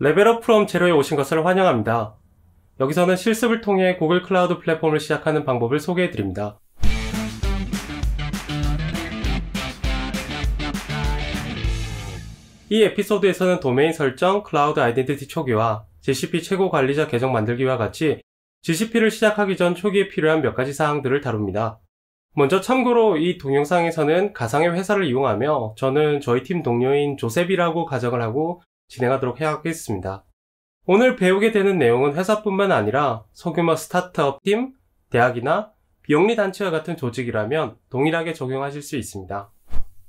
레벨업 프롬 제로에 오신 것을 환영합니다. 여기서는 실습을 통해 구글 클라우드 플랫폼을 시작하는 방법을 소개해드립니다. 이 에피소드에서는 도메인 설정, 클라우드 아이덴티티 초기화, GCP 최고 관리자 계정 만들기와 같이 GCP를 시작하기 전 초기에 필요한 몇 가지 사항들을 다룹니다. 먼저 참고로 이 동영상에서는 가상의 회사를 이용하며 저는 저희 팀 동료인 조셉이라고 가정을 하고 진행하도록 해야겠습니다. 오늘 배우게 되는 내용은 회사뿐만 아니라 소규모 스타트업 팀, 대학이나 비영리단체와 같은 조직이라면 동일하게 적용하실 수 있습니다.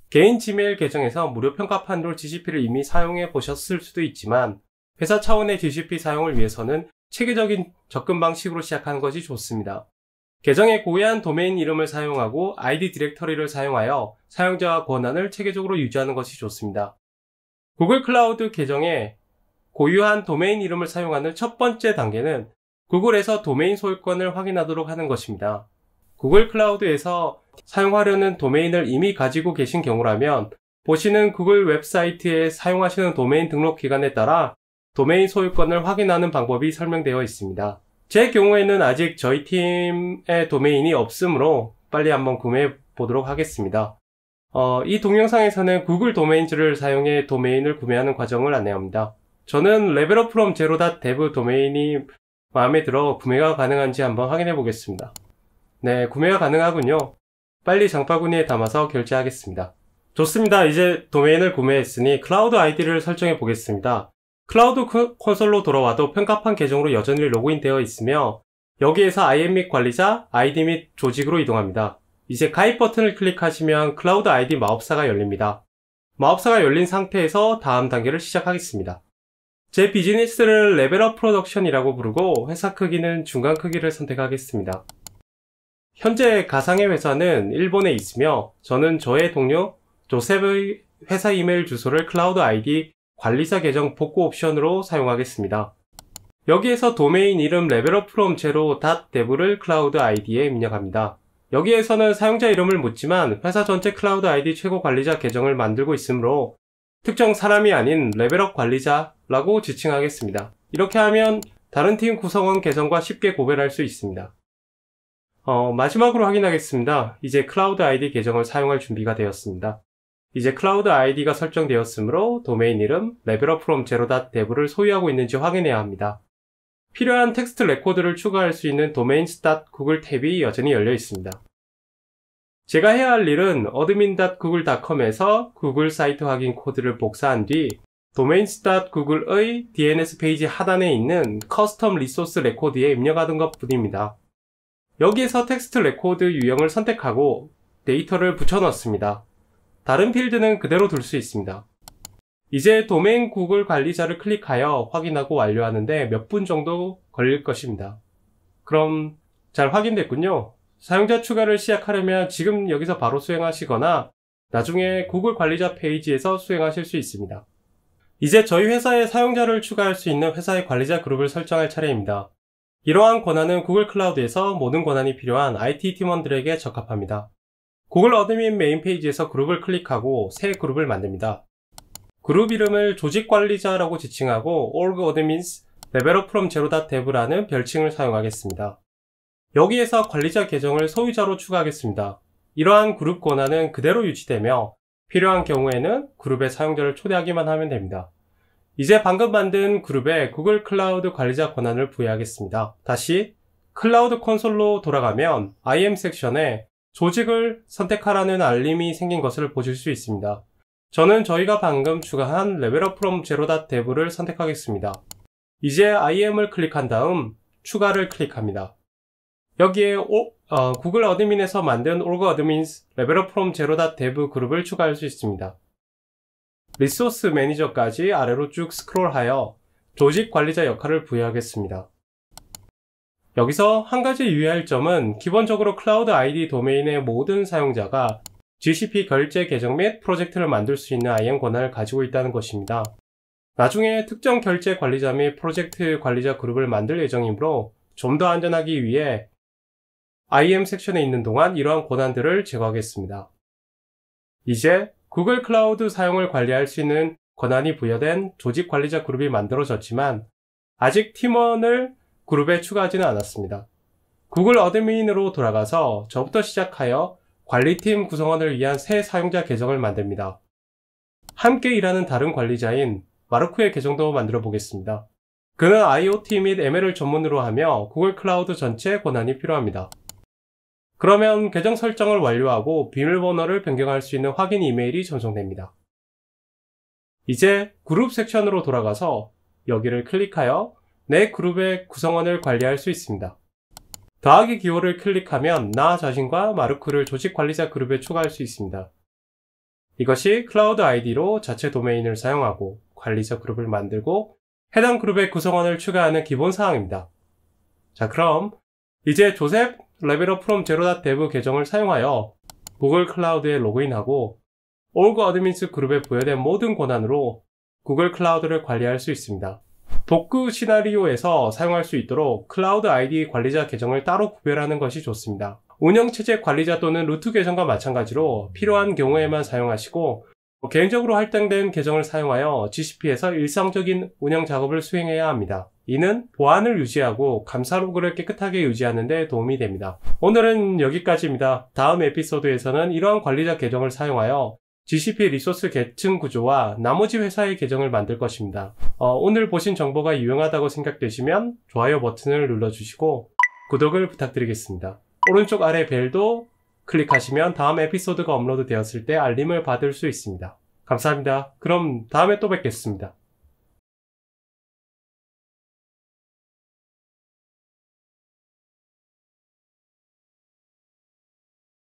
개인 지메일 계정에서 무료 평가판으로 GCP를 이미 사용해 보셨을 수도 있지만 회사 차원의 GCP 사용을 위해서는 체계적인 접근 방식으로 시작하는 것이 좋습니다. 계정에 고유한 도메인 이름을 사용하고 아이디 디렉터리를 사용하여 사용자와 권한을 체계적으로 유지하는 것이 좋습니다. 구글 클라우드 계정에 고유한 도메인 이름을 사용하는 첫 번째 단계는 구글에서 도메인 소유권을 확인하도록 하는 것입니다. 구글 클라우드에서 사용하려는 도메인을 이미 가지고 계신 경우라면 보시는 구글 웹사이트에 사용하시는 도메인 등록 기간에 따라 도메인 소유권을 확인하는 방법이 설명되어 있습니다. 제 경우에는 아직 저희 팀의 도메인이 없으므로 빨리 한번 구매해 보도록 하겠습니다. 어, 이 동영상에서는 구글 도메인즈를 사용해 도메인을 구매하는 과정을 안내합니다. 저는 레벨업 프롬 제로닷 데브 도메인이 마음에 들어 구매가 가능한지 한번 확인해 보겠습니다. 네, 구매가 가능하군요. 빨리 장바구니에 담아서 결제하겠습니다. 좋습니다. 이제 도메인을 구매했으니 클라우드 아이디를 설정해 보겠습니다. 클라우드 콘솔로 돌아와도 평가판 계정으로 여전히 로그인되어 있으며 여기에서 IM 및 관리자, 아이디 및 조직으로 이동합니다. 이제 가입 버튼을 클릭하시면 클라우드 아이디 마법사가 열립니다. 마법사가 열린 상태에서 다음 단계를 시작하겠습니다. 제 비즈니스를 레벨업 프로덕션이라고 부르고 회사 크기는 중간 크기를 선택하겠습니다. 현재 가상의 회사는 일본에 있으며 저는 저의 동료 조셉의 회사 이메일 주소를 클라우드 아이디 관리사 계정 복구 옵션으로 사용하겠습니다. 여기에서 도메인 이름 레벨업 프롬 제로 닷 데브를 클라우드 아이디에 입력합니다. 여기에서는 사용자 이름을 묻지만 회사 전체 클라우드 아이디 최고 관리자 계정을 만들고 있으므로 특정 사람이 아닌 레벨업 관리자라고 지칭하겠습니다. 이렇게 하면 다른 팀 구성원 계정과 쉽게 구별할 수 있습니다. 어, 마지막으로 확인하겠습니다. 이제 클라우드 아이디 계정을 사용할 준비가 되었습니다. 이제 클라우드 아이디가 설정되었으므로 도메인 이름 레벨업 프롬 제로 닷 데브를 소유하고 있는지 확인해야 합니다. 필요한 텍스트 레코드를 추가할 수 있는 도메인 스tat 구글 탭이 여전히 열려 있습니다. 제가 해야 할 일은 admin.google.com에서 구글 사이트 확인 코드를 복사한 뒤 도메인 스tat 구글의 DNS 페이지 하단에 있는 커스텀 리소스 레코드에 입력하던 것 뿐입니다. 여기에서 텍스트 레코드 유형을 선택하고 데이터를 붙여넣습니다. 다른 필드는 그대로 둘 수 있습니다. 이제 도메인 구글 관리자를 클릭하여 확인하고 완료하는데 몇 분 정도 걸릴 것입니다. 그럼 잘 확인됐군요. 사용자 추가를 시작하려면 지금 여기서 바로 수행하시거나 나중에 구글 관리자 페이지에서 수행하실 수 있습니다. 이제 저희 회사에 사용자를 추가할 수 있는 회사의 관리자 그룹을 설정할 차례입니다. 이러한 권한은 구글 클라우드에서 모든 권한이 필요한 IT 팀원들에게 적합합니다. 구글 어드민 메인 페이지에서 그룹을 클릭하고 새 그룹을 만듭니다. 그룹 이름을 조직 관리자라고 지칭하고 org admins develop from zero dev라는 별칭을 사용하겠습니다. 여기에서 관리자 계정을 소유자로 추가하겠습니다. 이러한 그룹 권한은 그대로 유지되며 필요한 경우에는 그룹의 사용자를 초대하기만 하면 됩니다. 이제 방금 만든 그룹에 구글 클라우드 관리자 권한을 부여하겠습니다. 다시 클라우드 콘솔로 돌아가면 IM 섹션에 조직을 선택하라는 알림이 생긴 것을 보실 수 있습니다. 저는 저희가 방금 추가한 레벨업 프롬 제로다 대부를 선택하겠습니다. 이제 IM을 클릭한 다음 추가를 클릭합니다. 여기에 오, 어, 구글 어드민에서 만든 올그 어드민스 레벨업 프롬 제로다 대부 그룹을 추가할 수 있습니다. 리소스 매니저까지 아래로 쭉 스크롤하여 조직 관리자 역할을 부여하겠습니다. 여기서 한 가지 유의할 점은 기본적으로 클라우드 아이디 도메인의 모든 사용자가 GCP 결제 계정 및 프로젝트를 만들 수 있는 IAM 권한을 가지고 있다는 것입니다. 나중에 특정 결제 관리자 및 프로젝트 관리자 그룹을 만들 예정이므로 좀 더 안전하기 위해 IAM 섹션에 있는 동안 이러한 권한들을 제거하겠습니다. 이제 구글 클라우드 사용을 관리할 수 있는 권한이 부여된 조직 관리자 그룹이 만들어졌지만 아직 팀원을 그룹에 추가하지는 않았습니다. 구글 어드민으로 돌아가서 저부터 시작하여 관리팀 구성원을 위한 새 사용자 계정을 만듭니다. 함께 일하는 다른 관리자인 마르크의 계정도 만들어 보겠습니다. 그는 IoT 및 ML을 전문으로 하며 구글 클라우드 전체의 권한이 필요합니다. 그러면 계정 설정을 완료하고 비밀번호를 변경할 수 있는 확인 이메일이 전송됩니다. 이제 그룹 섹션으로 돌아가서 여기를 클릭하여 내 그룹의 구성원을 관리할 수 있습니다. 더하기 기호를 클릭하면 나 자신과 마르크를 조직 관리자 그룹에 추가할 수 있습니다. 이것이 클라우드 아이디로 자체 도메인을 사용하고 관리자 그룹을 만들고 해당 그룹의 구성원을 추가하는 기본 사항입니다. 자 그럼 이제 조셉 레벨업 프롬 제로닷 데브 계정을 사용하여 구글 클라우드에 로그인하고 올그 어드민스 그룹에 부여된 모든 권한으로 구글 클라우드를 관리할 수 있습니다. 복구 시나리오에서 사용할 수 있도록 클라우드 아이디 관리자 계정을 따로 구별하는 것이 좋습니다. 운영체제 관리자 또는 루트 계정과 마찬가지로 필요한 경우에만 사용하시고 개인적으로 할당된 계정을 사용하여 GCP에서 일상적인 운영 작업을 수행해야 합니다. 이는 보안을 유지하고 감사 로그를 깨끗하게 유지하는 데 도움이 됩니다. 오늘은 여기까지입니다. 다음 에피소드에서는 이러한 관리자 계정을 사용하여 GCP 리소스 계층 구조와 나머지 회사의 계정을 만들 것입니다. 어, 오늘 보신 정보가 유용하다고 생각되시면 좋아요 버튼을 눌러주시고 구독을 부탁드리겠습니다. 오른쪽 아래 벨도 클릭하시면 다음 에피소드가 업로드 되었을 때 알림을 받을 수 있습니다. 감사합니다. 그럼 다음에 또 뵙겠습니다.